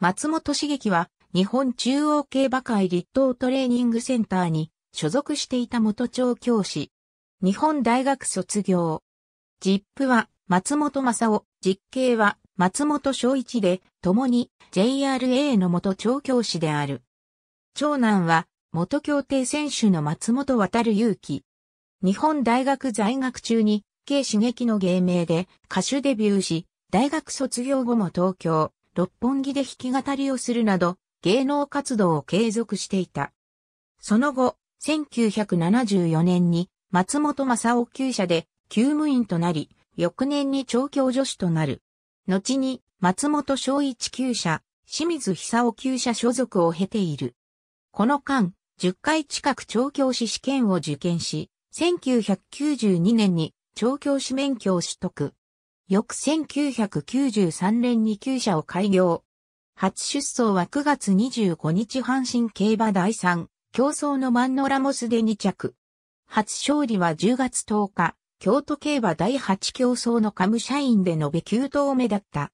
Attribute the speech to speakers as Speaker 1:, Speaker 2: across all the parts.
Speaker 1: 松本茂樹は
Speaker 2: 日本中央競馬会立東トレーニングセンターに所属していた元調教師。日本大学卒業。ジップは松本正夫、実刑は松本昭一で、共に JRA の元調教師である。長男は元協定選手の松本渡勇樹。日本大学在学中に、K 刺激の芸名で歌手デビューし、大学卒業後も東京、六本木で弾き語りをするなど、芸能活動を継続していた。その後、1974年に松本正夫旧社で厩務員となり、翌年に調教助手となる。後に松本昭一旧社、清水久夫旧社所属を経ている。この間、10回近く調教師試験を受験し、1992年に調教師免許を取得。翌1993年に旧社を開業。初出走は9月25日阪神競馬第3、競争のマンノラモスで2着。初勝利は10月10日、京都競馬第8競争のカム社員で延べ9頭目だった。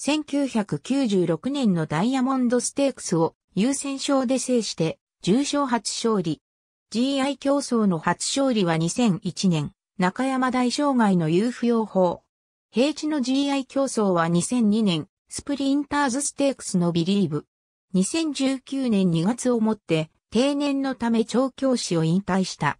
Speaker 2: 1996年のダイヤモンドステークスを優先賞で制して、重賞初勝利。GI 競争の初勝利は2001年、中山大障害の有不要法、平地の GI 競争は2002年、スプリンターズステークスのビリーブ。2019年2月をもって、定年のため調教師を引退した。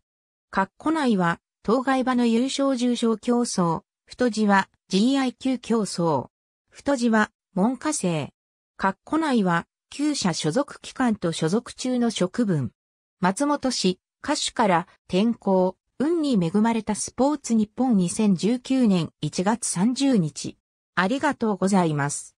Speaker 2: 括弧内は、当該場の優勝重賞競争、太字は GI 級競争。太字は、文科生。括弧内は、旧社所属機関と所属中の職分。松本氏、歌手から転校、運に恵まれたスポーツ日本2019年1月30日。
Speaker 1: ありがとうございます。